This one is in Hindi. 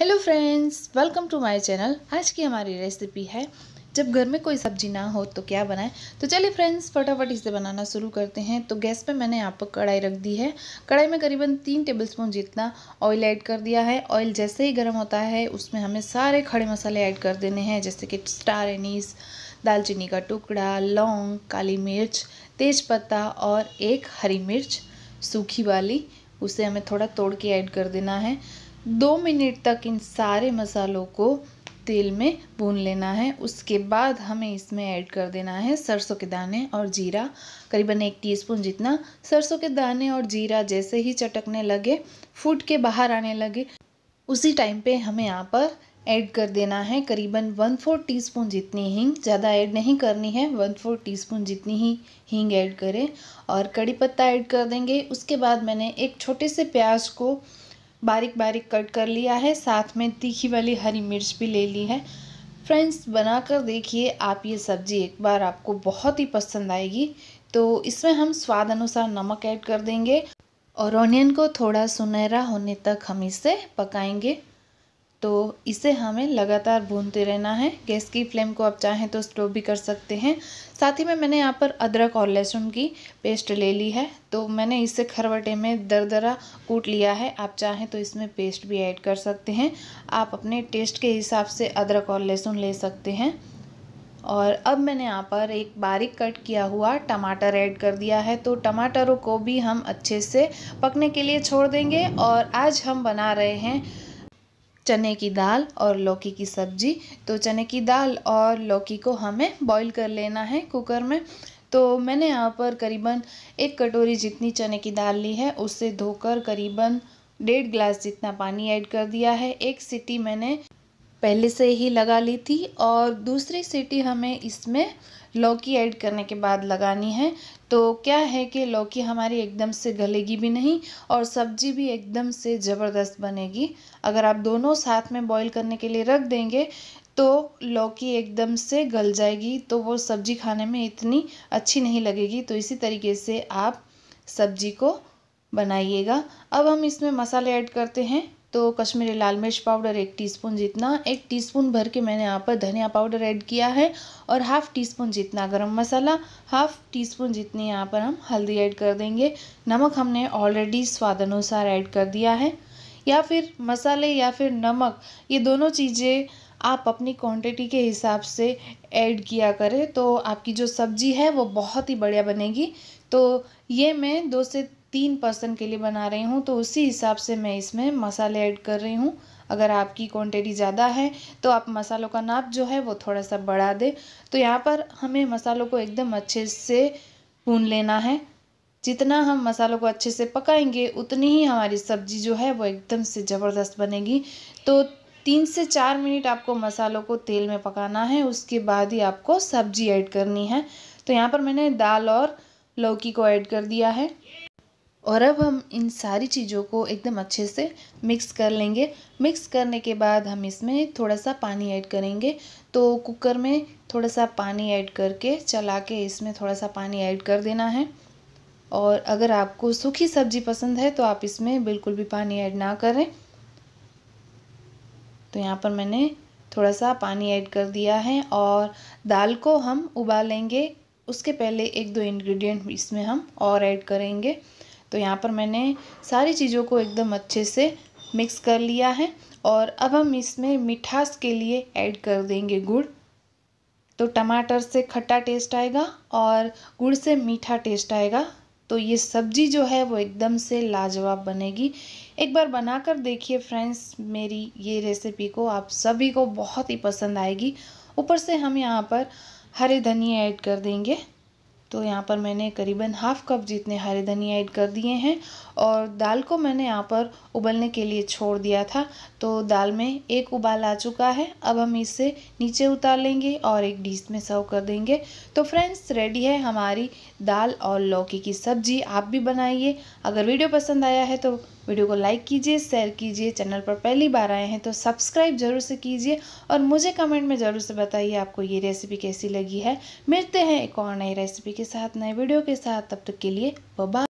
hello friends welcome to my channel आज की हमारी रेसिपी है जब घर में कोई सब्जी ना हो तो क्या बनाएं तो चलिए फ्रेंड्स फटाफट इसे बनाना शुरू करते हैं तो गैस पे मैंने यहाँ पर कढ़ाई रख दी है कढ़ाई में करीबन तीन टेबलस्पून जितना ऑयल ऐड कर दिया है ऑयल जैसे ही गर्म होता है उसमें हमें सारे खड़े मसाले ऐड कर देने हैं जैसे कि स्टार एनीस दालचीनी का टुकड़ा लौंग काली मिर्च तेज और एक हरी मिर्च सूखी वाली उसे हमें थोड़ा तोड़ के ऐड कर देना है दो मिनट तक इन सारे मसालों को तेल में भून लेना है उसके बाद हमें इसमें ऐड कर देना है सरसों के दाने और जीरा करीबन एक टीस्पून जितना सरसों के दाने और जीरा जैसे ही चटकने लगे फूट के बाहर आने लगे उसी टाइम पे हमें यहाँ पर ऐड कर देना है करीबन वन फोर टीस्पून जितनी हींग ज़्यादा ऐड नहीं करनी है वन फोर टीस्पून जितनी ही हींग ऐड करें और कड़ी पत्ता ऐड कर देंगे उसके बाद मैंने एक छोटे से प्याज को बारीक बारीक कट कर लिया है साथ में तीखी वाली हरी मिर्च भी ले ली है फ्रेंड्स बनाकर देखिए आप ये सब्ज़ी एक बार आपको बहुत ही पसंद आएगी तो इसमें हम स्वाद अनुसार नमक ऐड कर देंगे और ऑनियन को थोड़ा सुनहरा होने तक हम इसे पकाएंगे तो इसे हमें लगातार भूनते रहना है गैस की फ्लेम को आप चाहें तो स्टोव भी कर सकते हैं साथ ही में मैंने यहाँ पर अदरक और लहसुन की पेस्ट ले ली है तो मैंने इसे खरवटे में दरदरा कूट लिया है आप चाहें तो इसमें पेस्ट भी ऐड कर सकते हैं आप अपने टेस्ट के हिसाब से अदरक और लहसुन ले सकते हैं और अब मैंने यहाँ पर एक बारीक कट किया हुआ टमाटर ऐड कर दिया है तो टमाटरों को भी हम अच्छे से पकने के लिए छोड़ देंगे और आज हम बना रहे हैं चने की दाल और लौकी की सब्ज़ी तो चने की दाल और लौकी को हमें बॉईल कर लेना है कुकर में तो मैंने यहाँ पर करीबन एक कटोरी जितनी चने की दाल ली है उससे धोकर करीबन डेढ़ ग्लास जितना पानी ऐड कर दिया है एक सीटी मैंने पहले से ही लगा ली थी और दूसरी सीटी हमें इसमें लौकी ऐड करने के बाद लगानी है तो क्या है कि लौकी हमारी एकदम से गलेगी भी नहीं और सब्जी भी एकदम से ज़बरदस्त बनेगी अगर आप दोनों साथ में बॉईल करने के लिए रख देंगे तो लौकी एकदम से गल जाएगी तो वो सब्जी खाने में इतनी अच्छी नहीं लगेगी तो इसी तरीके से आप सब्जी को बनाइएगा अब हम इसमें मसाले ऐड करते हैं तो कश्मीरी लाल मिर्च पाउडर एक टीस्पून जितना एक टीस्पून भर के मैंने यहाँ पर धनिया पाउडर ऐड किया है और हाफ़ टी स्पून जितना गरम मसाला हाफ़ टी स्पून जितनी यहाँ पर हम हल्दी ऐड कर देंगे नमक हमने ऑलरेडी स्वाद अनुसार ऐड कर दिया है या फिर मसाले या फिर नमक ये दोनों चीज़ें आप अपनी क्वांटिटी के हिसाब से ऐड किया करें तो आपकी जो सब्ज़ी है वो बहुत ही बढ़िया बनेगी तो ये मैं दो से तीन पर्सन के लिए बना रही हूँ तो उसी हिसाब से मैं इसमें मसाले ऐड कर रही हूँ अगर आपकी क्वांटिटी ज़्यादा है तो आप मसालों का नाप जो है वो थोड़ा सा बढ़ा दें तो यहाँ पर हमें मसालों को एकदम अच्छे से भून लेना है जितना हम मसालों को अच्छे से पकाएंगे उतनी ही हमारी सब्ज़ी जो है वो एकदम से ज़बरदस्त बनेगी तो तीन से चार मिनट आपको मसालों को तेल में पकाना है उसके बाद ही आपको सब्ज़ी ऐड करनी है तो यहाँ पर मैंने दाल और लौकी को ऐड कर दिया है और अब हम इन सारी चीज़ों को एकदम अच्छे से मिक्स कर लेंगे मिक्स करने के बाद हम इसमें थोड़ा सा पानी ऐड करेंगे तो कुकर में थोड़ा सा पानी ऐड करके चला के इसमें थोड़ा सा पानी ऐड कर देना है और अगर आपको सूखी सब्जी पसंद है तो आप इसमें बिल्कुल भी पानी ऐड ना करें तो यहाँ पर मैंने थोड़ा सा पानी ऐड कर दिया है और दाल को हम उबालेंगे उसके पहले एक दो इंग्रेडिएंट इसमें हम और ऐड करेंगे तो यहाँ पर मैंने सारी चीज़ों को एकदम अच्छे से मिक्स कर लिया है और अब हम इसमें मिठास के लिए ऐड कर देंगे गुड़ तो टमाटर से खट्टा टेस्ट आएगा और गुड़ से मीठा टेस्ट आएगा तो ये सब्जी जो है वो एकदम से लाजवाब बनेगी एक बार बनाकर देखिए फ्रेंड्स मेरी ये रेसिपी को आप सभी को बहुत ही पसंद आएगी ऊपर से हम यहाँ पर हरे धनिया ऐड कर देंगे तो यहाँ पर मैंने करीबन हाफ़ कप जितने हरे धनिया ऐड कर दिए हैं और दाल को मैंने यहाँ पर उबलने के लिए छोड़ दिया था तो दाल में एक उबाल आ चुका है अब हम इसे नीचे उतार लेंगे और एक डिश में सर्व कर देंगे तो फ्रेंड्स रेडी है हमारी दाल और लौकी की सब्जी आप भी बनाइए अगर वीडियो पसंद आया है तो वीडियो को लाइक कीजिए शेयर कीजिए चैनल पर पहली बार आए हैं तो सब्सक्राइब जरूर से कीजिए और मुझे कमेंट में ज़रूर से बताइए आपको ये रेसिपी कैसी लगी है मिलते हैं एक और नई रेसिपी के साथ नए वीडियो के साथ तब तक के लिए बाय